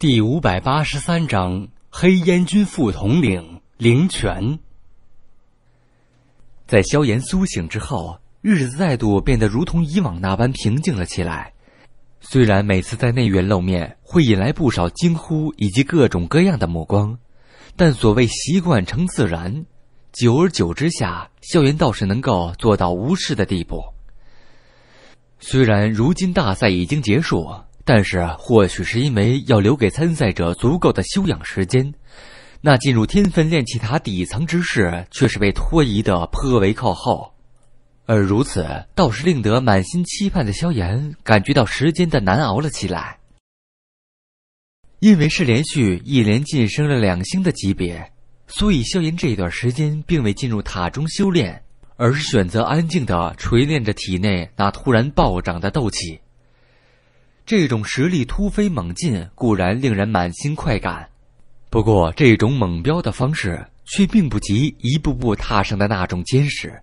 第五百八十三章黑烟军副统领灵泉。在萧炎苏醒之后，日子再度变得如同以往那般平静了起来。虽然每次在内院露面会引来不少惊呼以及各种各样的目光，但所谓习惯成自然，久而久之下，萧炎倒是能够做到无视的地步。虽然如今大赛已经结束。但是，或许是因为要留给参赛者足够的休养时间，那进入天分炼气塔底层之事却是被拖移的颇为靠后。而如此，倒是令得满心期盼的萧炎感觉到时间的难熬了起来。因为是连续一连晋升了两星的级别，所以萧炎这一段时间并未进入塔中修炼，而是选择安静的锤炼着体内那突然暴涨的斗气。这种实力突飞猛进固然令人满心快感，不过这种猛飙的方式却并不及一步步踏上的那种坚实。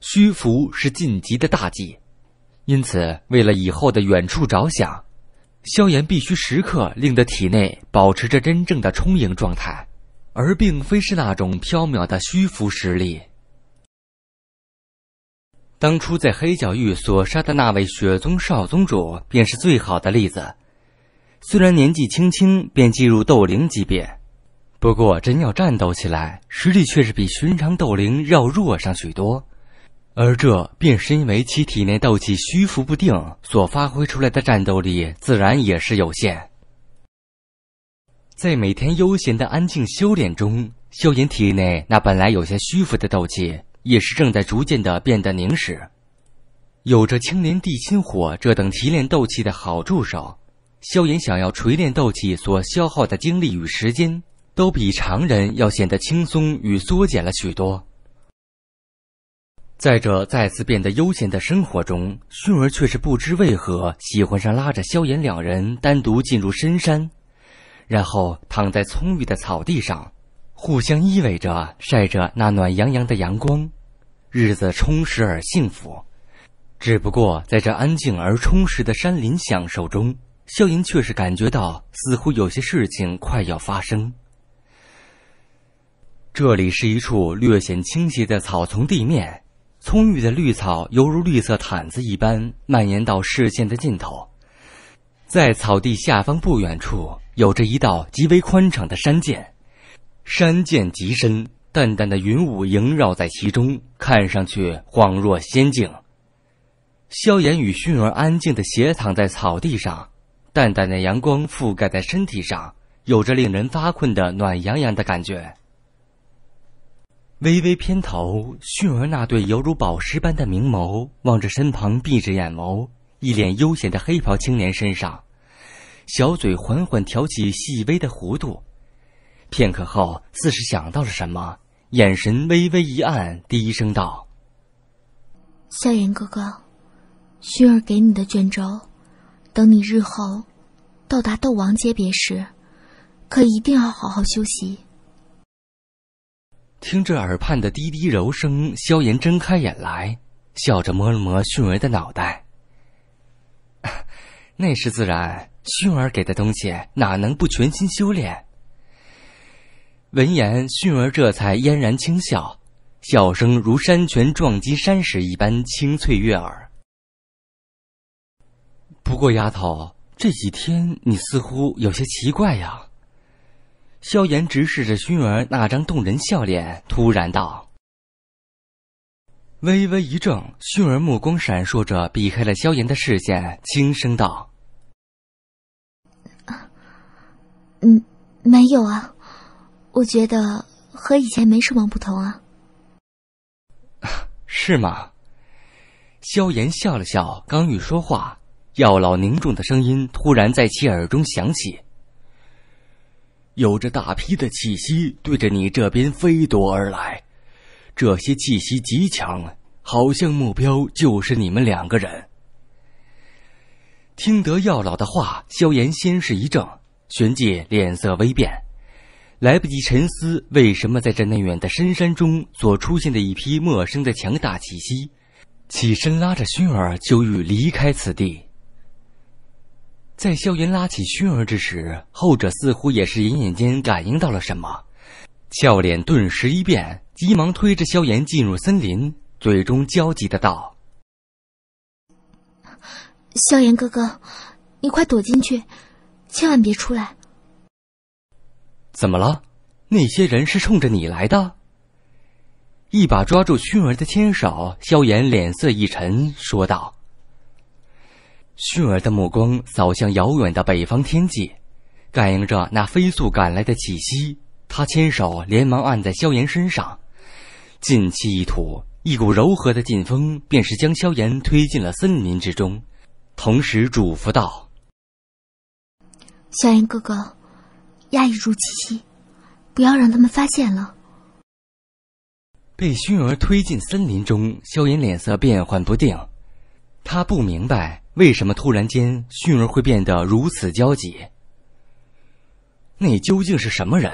虚浮是晋级的大忌，因此为了以后的远处着想，萧炎必须时刻令得体内保持着真正的充盈状态，而并非是那种飘渺的虚浮实力。当初在黑角域所杀的那位雪宗少宗主，便是最好的例子。虽然年纪轻轻便进入斗灵级别，不过真要战斗起来，实力却是比寻常斗灵要弱上许多。而这，便是因为其体内斗气虚浮不定，所发挥出来的战斗力自然也是有限。在每天悠闲的安静修炼中，萧炎体内那本来有些虚浮的斗气。也是正在逐渐的变得凝实，有着青莲地心火这等提炼斗气的好助手，萧炎想要锤炼斗气所消耗的精力与时间，都比常人要显得轻松与缩减了许多。在这再次变得悠闲的生活中，薰儿却是不知为何喜欢上拉着萧炎两人单独进入深山，然后躺在葱郁的草地上。互相依偎着，晒着那暖洋洋的阳光，日子充实而幸福。只不过在这安静而充实的山林享受中，笑炎却是感觉到似乎有些事情快要发生。这里是一处略显倾斜的草丛地面，葱郁的绿草犹如绿色毯子一般蔓延到视线的尽头。在草地下方不远处，有着一道极为宽敞的山涧。山涧极深，淡淡的云雾萦绕在其中，看上去恍若仙境。萧炎与薰儿安静的斜躺在草地上，淡淡的阳光覆盖在身体上，有着令人发困的暖洋洋的感觉。微微偏头，薰儿那对犹如宝石般的明眸望着身旁闭着眼眸、一脸悠闲的黑袍青年身上，小嘴缓缓挑起细微的弧度。片刻后，似是想到了什么，眼神微微一暗，低声道：“萧炎哥哥，薰儿给你的卷轴，等你日后到达斗王阶别时，可一定要好好休息。”听着耳畔的滴滴柔声，萧炎睁开眼来，笑着摸了摸薰儿的脑袋。“那是自然，薰儿给的东西，哪能不全心修炼？”闻言，熏儿这才嫣然轻笑，笑声如山泉撞击山石一般清脆悦耳。不过，丫头，这几天你似乎有些奇怪呀。萧炎直视着熏儿那张动人笑脸，突然道：“微微一怔，熏儿目光闪烁着，避开了萧炎的视线，轻声道：‘嗯，没有啊。’”我觉得和以前没什么不同啊，是吗？萧炎笑了笑，刚欲说话，药老凝重的声音突然在其耳中响起：“有着大批的气息对着你这边飞夺而来，这些气息极强，好像目标就是你们两个人。”听得药老的话，萧炎先是一怔，旋即脸色微变。来不及沉思，为什么在这内远的深山中所出现的一批陌生的强大气息？起身拉着薰儿就欲离开此地。在萧炎拉起薰儿之时，后者似乎也是隐隐间感应到了什么，俏脸顿时一变，急忙推着萧炎进入森林，嘴中焦急的道：“萧炎哥哥，你快躲进去，千万别出来。”怎么了？那些人是冲着你来的。一把抓住熏儿的牵手，萧炎脸色一沉，说道：“熏儿的目光扫向遥远的北方天际，感应着那飞速赶来的气息，他牵手连忙按在萧炎身上，近气一吐，一股柔和的劲风便是将萧炎推进了森林之中，同时嘱咐道：‘萧炎哥哥。’”压抑住气息，不要让他们发现了。被熏儿推进森林中，萧炎脸色变幻不定，他不明白为什么突然间熏儿会变得如此焦急。那究竟是什么人？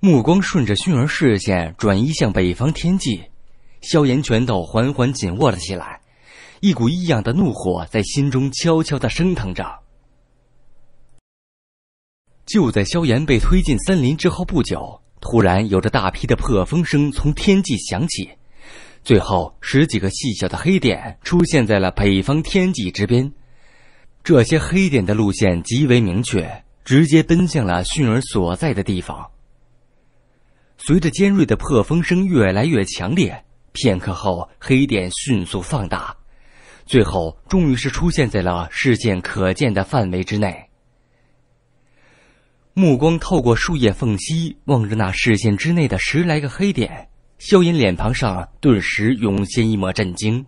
目光顺着熏儿视线转移向北方天际，萧炎拳头缓缓紧握了起来，一股异样的怒火在心中悄悄的升腾着。就在萧炎被推进森林之后不久，突然有着大批的破风声从天际响起，最后十几个细小的黑点出现在了北方天际之边。这些黑点的路线极为明确，直接奔向了迅儿所在的地方。随着尖锐的破风声越来越强烈，片刻后黑点迅速放大，最后终于是出现在了视线可见的范围之内。目光透过树叶缝隙，望着那视线之内的十来个黑点，萧炎脸庞上顿时涌现一抹震惊。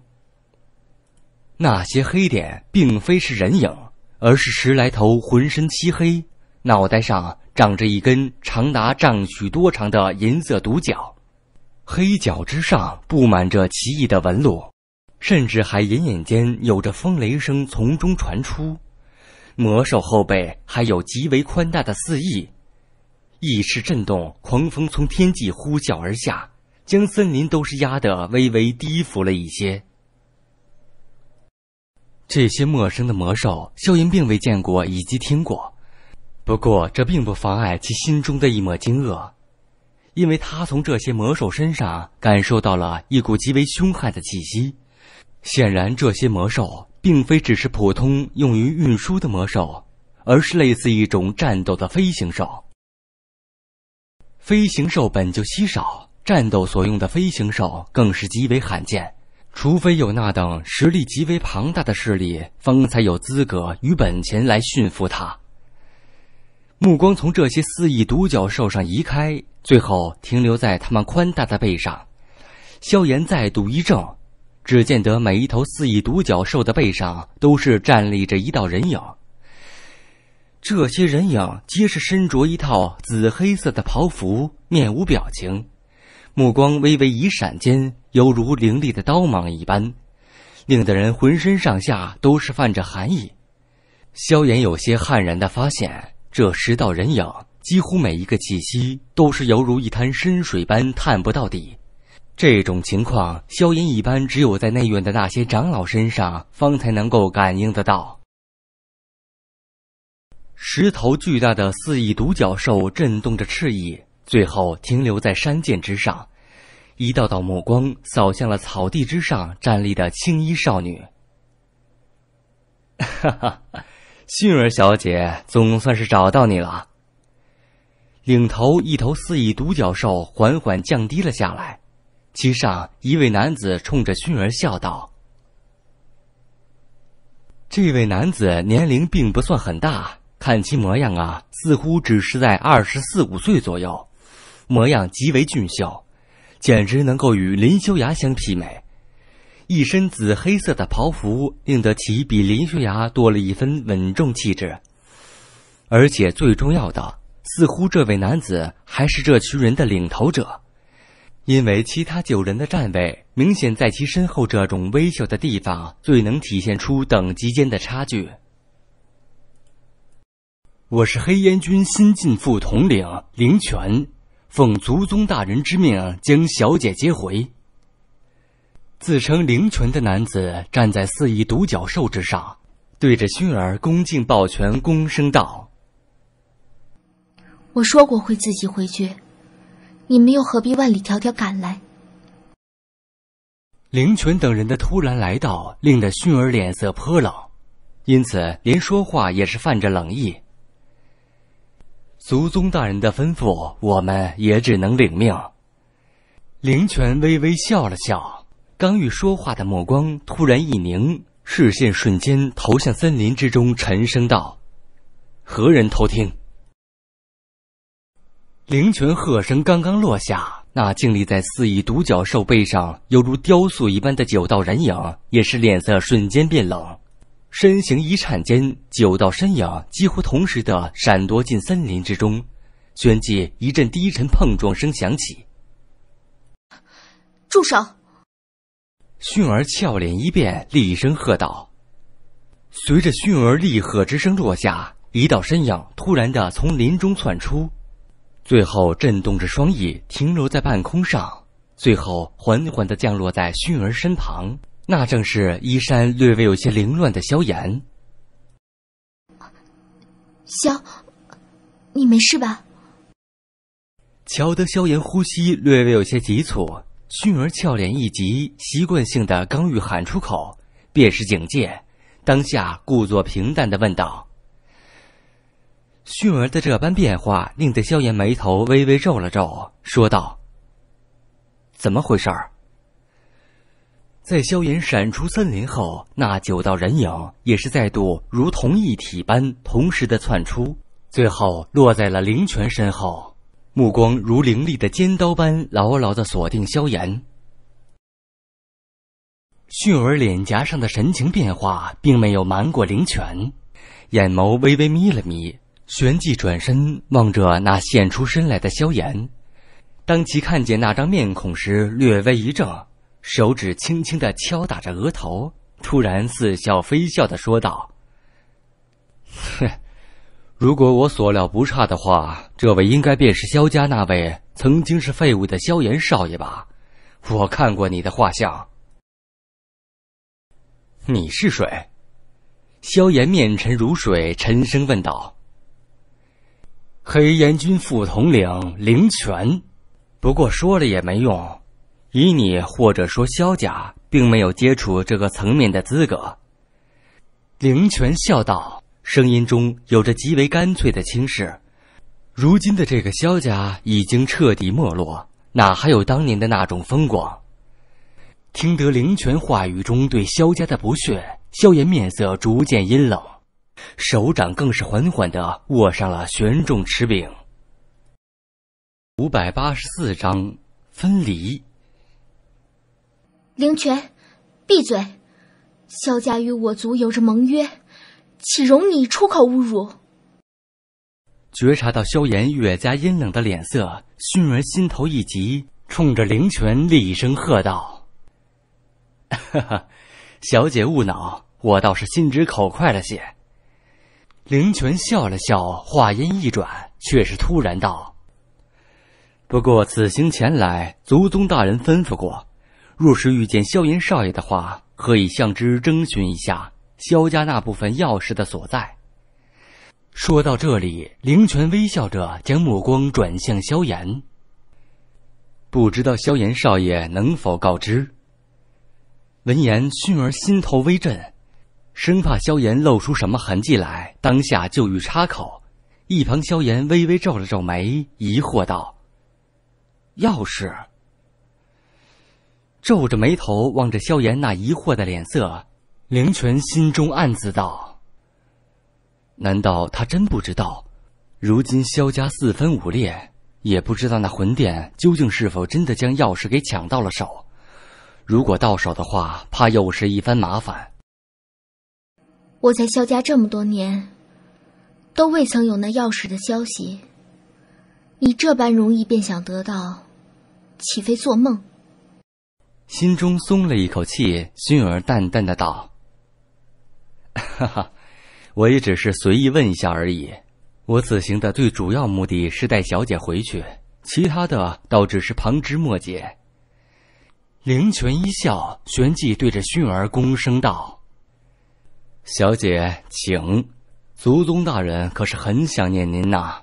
那些黑点并非是人影，而是十来头浑身漆黑、脑袋上长着一根长达丈许多长的银色独角，黑角之上布满着奇异的纹路，甚至还隐隐间有着风雷声从中传出。魔兽后背还有极为宽大的四翼，一时震动，狂风从天际呼啸而下，将森林都是压得微微低伏了一些。这些陌生的魔兽，萧炎并未见过以及听过，不过这并不妨碍其心中的一抹惊愕，因为他从这些魔兽身上感受到了一股极为凶悍的气息，显然这些魔兽。并非只是普通用于运输的魔兽，而是类似一种战斗的飞行兽。飞行兽本就稀少，战斗所用的飞行兽更是极为罕见，除非有那等实力极为庞大的势力，方才有资格与本钱来驯服它。目光从这些肆意独角兽上移开，最后停留在它们宽大的背上，萧炎再度一怔。只见得每一头四翼独角兽的背上都是站立着一道人影，这些人影皆是身着一套紫黑色的袍服，面无表情，目光微微一闪间，犹如凌厉的刀芒一般，令得人浑身上下都是泛着寒意。萧炎有些骇然的发现，这十道人影几乎每一个气息都是犹如一滩深水般探不到底。这种情况，萧炎一般只有在内院的那些长老身上方才能够感应得到。十头巨大的四翼独角兽震动着翅翼，最后停留在山涧之上，一道道目光扫向了草地之上站立的青衣少女。哈哈，杏儿小姐，总算是找到你了。领头一头四翼独角兽缓缓降低了下来。其上一位男子冲着熏儿笑道：“这位男子年龄并不算很大，看其模样啊，似乎只是在二十四五岁左右，模样极为俊秀，简直能够与林修崖相媲美。一身紫黑色的袍服令得其比林修崖多了一分稳重气质，而且最重要的，似乎这位男子还是这群人的领头者。”因为其他九人的站位明显在其身后，这种微小的地方最能体现出等级间的差距。我是黑烟军新晋副统领灵泉，奉族宗大人之命将小姐接回。自称灵泉的男子站在四翼独角兽之上，对着薰儿恭敬抱拳，躬声道：“我说过会自己回去。”你们又何必万里迢迢赶来？灵泉等人的突然来到，令得薰儿脸色颇冷，因此连说话也是泛着冷意。族宗大人的吩咐，我们也只能领命。灵泉微微笑了笑，刚欲说话的目光突然一凝，视线瞬间投向森林之中，沉声道：“何人偷听？”灵泉鹤声刚刚落下，那静立在四翼独角兽背上，犹如雕塑一般的九道人影，也是脸色瞬间变冷，身形一颤间，九道身影几乎同时的闪躲进森林之中，旋即一阵低沉碰撞声响起。住手！迅儿俏脸一变，厉声喝道。随着迅儿厉喝之声落下，一道身影突然的从林中窜出。最后震动着双翼，停留在半空上，最后缓缓的降落在熏儿身旁。那正是衣衫略微有些凌乱的萧炎。萧，你没事吧？瞧得萧炎呼吸略微有些急促，熏儿俏脸一急，习惯性的刚欲喊出口，便是警戒，当下故作平淡的问道。迅儿的这般变化，令得萧炎眉头微微皱了皱，说道：“怎么回事？”在萧炎闪出森林后，那九道人影也是再度如同一体般同时的窜出，最后落在了灵泉身后，目光如凌厉的尖刀般牢牢的锁定萧炎。迅儿脸颊上的神情变化，并没有瞒过灵泉，眼眸微微眯了眯。旋即转身望着那现出身来的萧炎，当其看见那张面孔时，略微一怔，手指轻轻的敲打着额头，突然似笑非笑的说道：“哼，如果我所料不差的话，这位应该便是萧家那位曾经是废物的萧炎少爷吧？我看过你的画像。”你是谁？”萧炎面沉如水，沉声问道。黑岩军副统领灵泉，不过说了也没用，以你或者说萧家，并没有接触这个层面的资格。灵泉笑道，声音中有着极为干脆的轻视。如今的这个萧家已经彻底没落，哪还有当年的那种风光？听得灵泉话语中对萧家的不屑，萧炎面色逐渐阴冷。手掌更是缓缓的握上了玄重持柄。五百八十四章分离。灵泉，闭嘴！萧家与我族有着盟约，岂容你出口侮辱？觉察到萧炎越加阴冷的脸色，熏儿心头一急，冲着灵泉厉声喝道：“ 哈哈，小姐勿恼，我倒是心直口快了些。”灵泉笑了笑，话音一转，却是突然道：“不过此行前来，族宗大人吩咐过，若是遇见萧炎少爷的话，可以向之征询一下萧家那部分钥匙的所在。”说到这里，灵泉微笑着将目光转向萧炎，不知道萧炎少爷能否告知。闻言，薰儿心头微震。生怕萧炎露出什么痕迹来，当下就欲插口。一旁萧炎微微皱了皱眉，疑惑道：“钥匙。”皱着眉头望着萧炎那疑惑的脸色，灵泉心中暗自道：“难道他真不知道？如今萧家四分五裂，也不知道那魂殿究竟是否真的将钥匙给抢到了手。如果到手的话，怕又是一番麻烦。”我在萧家这么多年，都未曾有那钥匙的消息。你这般容易便想得到，岂非做梦？心中松了一口气，薰儿淡淡的道：“哈哈，我也只是随意问一下而已。我此行的最主要目的是带小姐回去，其他的倒只是旁枝末节。”灵泉一笑，旋即对着薰儿躬声道。小姐，请，族宗大人可是很想念您呐。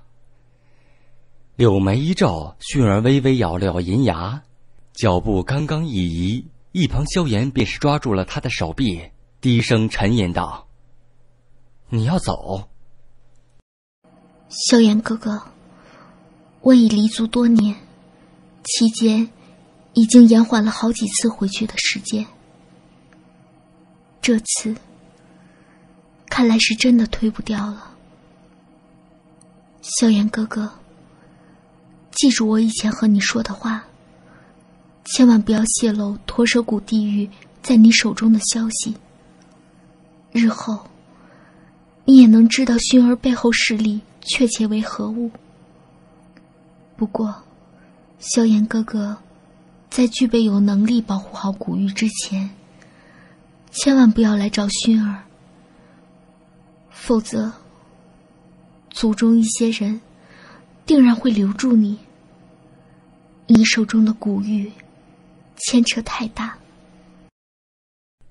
柳眉一皱，迅儿微微咬了咬银牙，脚步刚刚一移，一旁萧炎便是抓住了他的手臂，低声沉吟道：“你要走？”萧炎哥哥，我已离族多年，期间已经延缓了好几次回去的时间，这次。看来是真的推不掉了。萧炎哥哥，记住我以前和你说的话，千万不要泄露驼蛇谷地狱在你手中的消息。日后，你也能知道熏儿背后势力确切为何物。不过，萧炎哥哥，在具备有能力保护好古玉之前，千万不要来找熏儿。否则，族中一些人定然会留住你。你手中的古玉牵扯太大。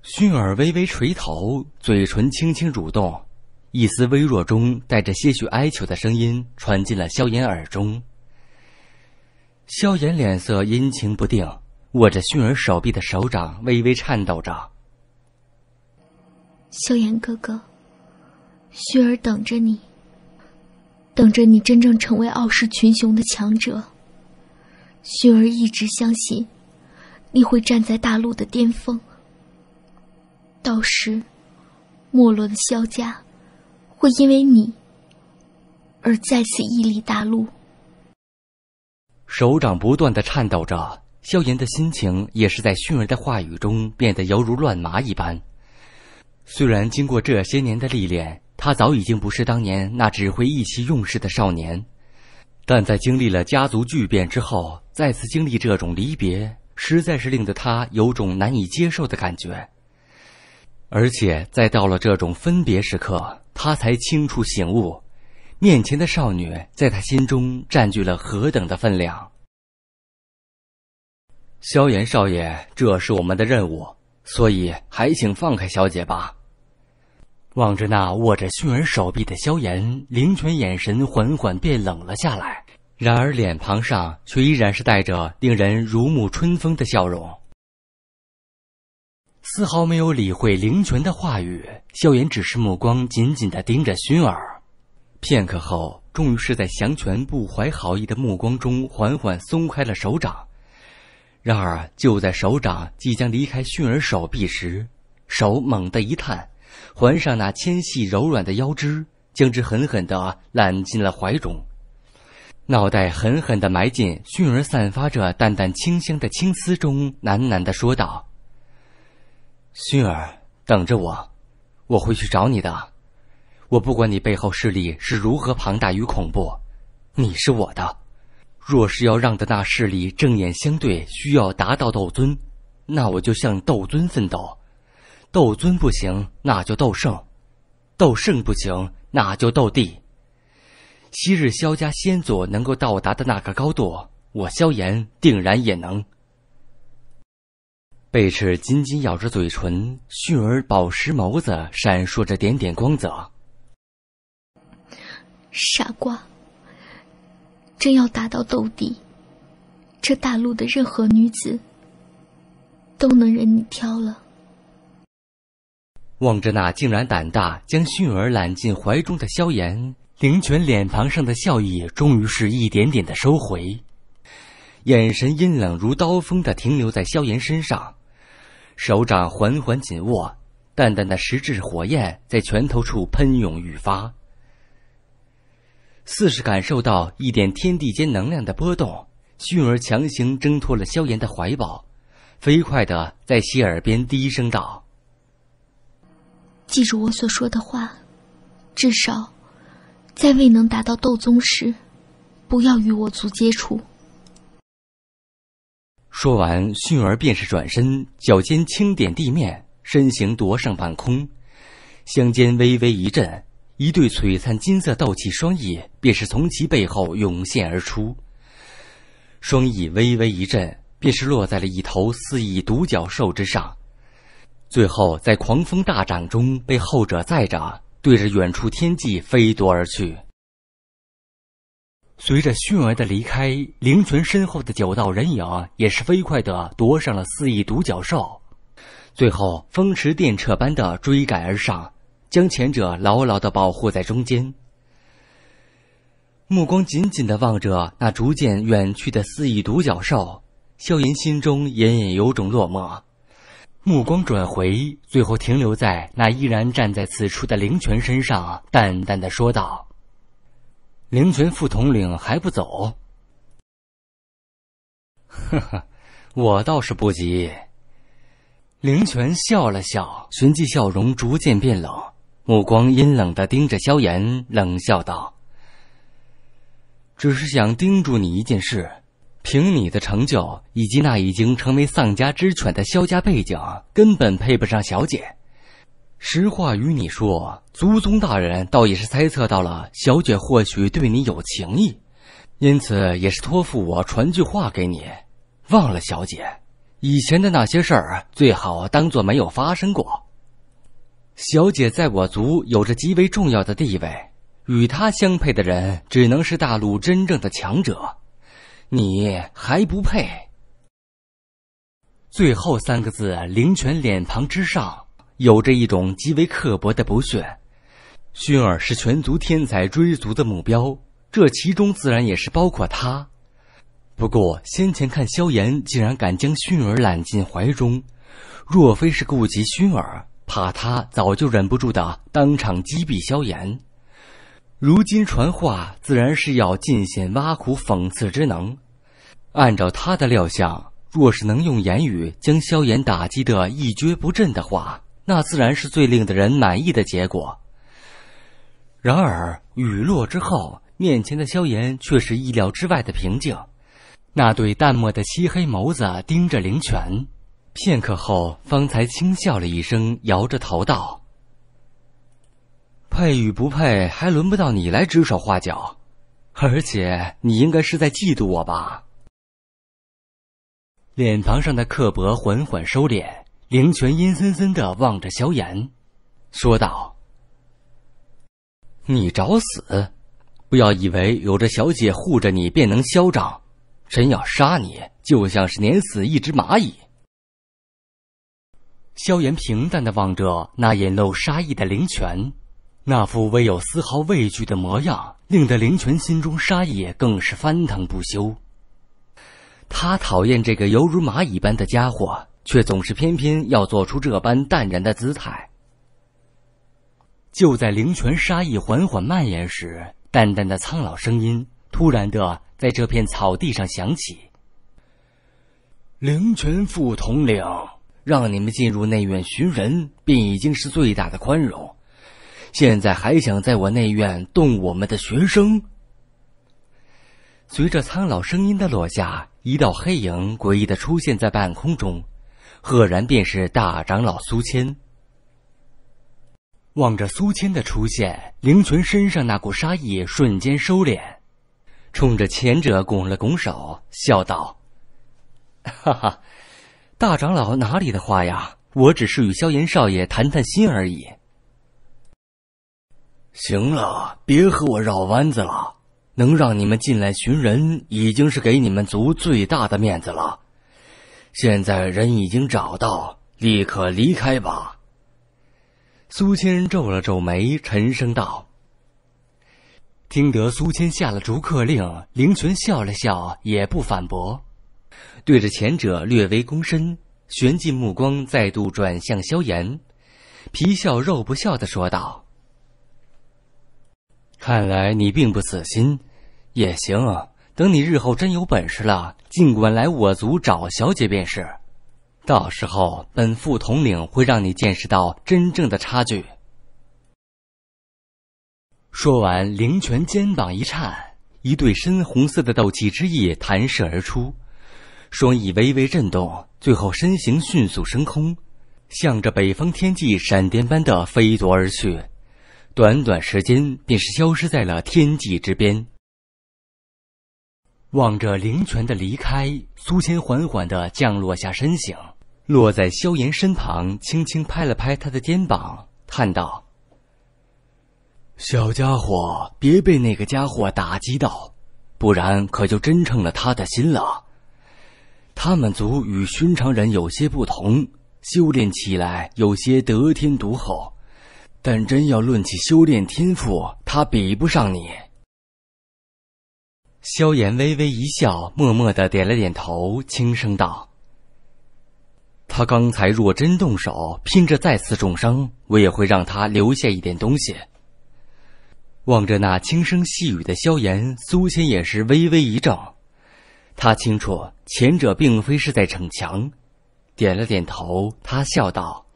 薰儿微微垂头，嘴唇轻轻蠕动，一丝微弱中带着些许哀求的声音传进了萧炎耳中。萧炎脸色阴晴不定，握着薰儿手臂的手掌微微颤抖着。萧炎哥哥。雪儿等着你，等着你真正成为傲视群雄的强者。雪儿一直相信，你会站在大陆的巅峰。到时，没落的萧家，会因为你而再次屹立大陆。手掌不断的颤抖着，萧炎的心情也是在熏儿的话语中变得犹如乱麻一般。虽然经过这些年的历练，他早已经不是当年那只会意气用事的少年，但在经历了家族巨变之后，再次经历这种离别，实在是令得他有种难以接受的感觉。而且在到了这种分别时刻，他才清楚醒悟，面前的少女在他心中占据了何等的分量。萧炎少爷，这是我们的任务，所以还请放开小姐吧。望着那握着熏儿手臂的萧炎，灵泉眼神缓缓变冷了下来，然而脸庞上却依然是带着令人如沐春风的笑容，丝毫没有理会灵泉的话语。萧炎只是目光紧紧的盯着熏儿，片刻后，终于是在祥泉不怀好意的目光中，缓缓松开了手掌。然而就在手掌即将离开熏儿手臂时，手猛地一探。环上那纤细柔软的腰肢，将之狠狠地揽进了怀中，脑袋狠狠地埋进熏儿散发着淡淡清香的青丝中，喃喃地说道：“熏儿，等着我，我会去找你的。我不管你背后势力是如何庞大与恐怖，你是我的。若是要让得那势力正眼相对，需要达到斗尊，那我就向斗尊奋斗。”斗尊不行，那就斗圣；斗圣不行，那就斗帝。昔日萧家先祖能够到达的那个高度，我萧炎定然也能。贝齿紧紧咬着嘴唇，迅儿宝石眸子闪烁着点点光泽。傻瓜，真要达到斗帝，这大陆的任何女子都能任你挑了。望着那竟然胆大将逊儿揽进怀中的萧炎，灵泉脸庞上的笑意终于是一点点的收回，眼神阴冷如刀锋的停留在萧炎身上，手掌缓缓紧握，淡淡的实质火焰在拳头处喷涌欲发。似是感受到一点天地间能量的波动，迅儿强行挣脱了萧炎的怀抱，飞快的在西耳边低声道。记住我所说的话，至少，在未能达到斗宗时，不要与我族接触。说完，迅儿便是转身，脚尖轻点地面，身形夺上半空，香肩微微一震，一对璀璨金色斗气双翼便是从其背后涌现而出。双翼微微一震，便是落在了一头四翼独角兽之上。最后，在狂风大掌中，被后者载着，对着远处天际飞夺而去。随着迅儿的离开，灵泉身后的九道人影也是飞快的夺上了四翼独角兽，最后风驰电掣般的追赶而上，将前者牢牢的保护在中间。目光紧紧的望着那逐渐远去的四翼独角兽，萧炎心中隐隐有种落寞。目光转回，最后停留在那依然站在此处的灵泉身上，淡淡的说道：“灵泉副统领还不走？”呵呵，我倒是不急。”灵泉笑了笑，旋即笑容逐渐变冷，目光阴冷的盯着萧炎，冷笑道：“只是想叮嘱你一件事。”凭你的成就，以及那已经成为丧家之犬的萧家背景，根本配不上小姐。实话与你说，族宗大人倒也是猜测到了，小姐或许对你有情意，因此也是托付我传句话给你。忘了，小姐以前的那些事儿，最好当做没有发生过。小姐在我族有着极为重要的地位，与她相配的人，只能是大陆真正的强者。你还不配！最后三个字，灵泉脸庞之上有着一种极为刻薄的不屑。薰儿是全族天才追逐的目标，这其中自然也是包括他。不过先前看萧炎竟然敢将薰儿揽进怀中，若非是顾及薰儿，怕他早就忍不住的当场击毙萧炎。如今传话，自然是要尽显挖苦讽刺之能。按照他的料想，若是能用言语将萧炎打击得一蹶不振的话，那自然是最令的人满意的结果。然而雨落之后，面前的萧炎却是意料之外的平静，那对淡漠的漆黑眸子盯着灵泉，片刻后方才轻笑了一声，摇着头道：“配与不配，还轮不到你来指手画脚，而且你应该是在嫉妒我吧？”脸庞上的刻薄缓缓收敛，灵泉阴森森的望着萧炎，说道：“你找死！不要以为有着小姐护着你便能嚣张，真要杀你，就像是碾死一只蚂蚁。”萧炎平淡的望着那眼露杀意的灵泉，那副未有丝毫畏惧的模样，令得灵泉心中杀意更是翻腾不休。他讨厌这个犹如蚂蚁般的家伙，却总是偏偏要做出这般淡然的姿态。就在灵泉杀意缓缓蔓延时，淡淡的苍老声音突然的在这片草地上响起：“灵泉副统领，让你们进入内院寻人，便已经是最大的宽容。现在还想在我内院动我们的学生？”随着苍老声音的落下。一道黑影诡异的出现在半空中，赫然便是大长老苏谦。望着苏谦的出现，灵泉身上那股杀意瞬间收敛，冲着前者拱了拱手，笑道：“哈哈，大长老哪里的话呀？我只是与萧炎少爷谈谈心而已。”行了，别和我绕弯子了。能让你们进来寻人，已经是给你们族最大的面子了。现在人已经找到，立刻离开吧。苏谦皱了皱眉，沉声道：“听得苏谦下了逐客令，灵泉笑了笑，也不反驳，对着前者略微躬身，旋即目光再度转向萧炎，皮笑肉不笑的说道。”看来你并不死心，也行。等你日后真有本事了，尽管来我族找小姐便是。到时候，本副统领会让你见识到真正的差距。说完，灵泉肩膀一颤，一对深红色的斗气之翼弹射而出，双翼微微震动，最后身形迅速升空，向着北方天际闪电般的飞夺而去。短短时间，便是消失在了天际之边。望着灵泉的离开，苏千缓缓地降落下身形，落在萧炎身旁，轻轻拍了拍他的肩膀，叹道：“小家伙，别被那个家伙打击到，不然可就真成了他的心了。他们族与寻常人有些不同，修炼起来有些得天独厚。”但真要论起修炼天赋，他比不上你。萧炎微微一笑，默默的点了点头，轻声道：“他刚才若真动手，拼着再次重伤，我也会让他留下一点东西。”望着那轻声细语的萧炎，苏千也是微微一怔，他清楚前者并非是在逞强，点了点头，他笑道。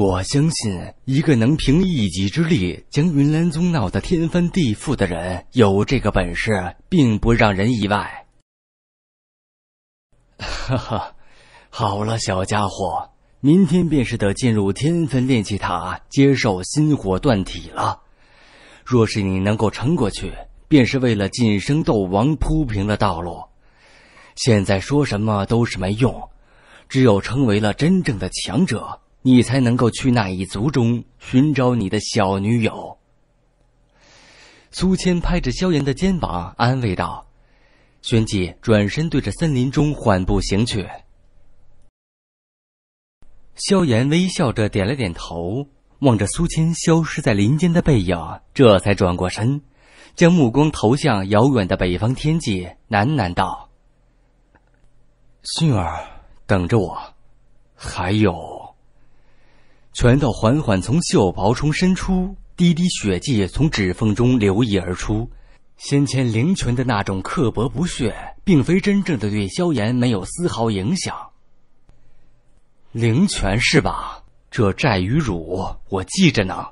我相信，一个能凭一己之力将云岚宗闹得天翻地覆的人，有这个本事，并不让人意外。哈哈，好了，小家伙，明天便是得进入天坟炼气塔，接受心火锻体了。若是你能够撑过去，便是为了晋升斗王铺平了道路。现在说什么都是没用，只有成为了真正的强者。你才能够去那一族中寻找你的小女友。苏谦拍着萧炎的肩膀安慰道，旋即转身对着森林中缓步行去。萧炎微笑着点了点头，望着苏谦消失在林间的背影，这才转过身，将目光投向遥远的北方天际，喃喃道：“杏儿，等着我，还有。”拳头缓缓从袖袍中伸出，滴滴血迹从指缝中流溢而出。先前灵泉的那种刻薄不屑，并非真正的对萧炎没有丝毫影响。灵泉是吧？这债与辱，我记着呢。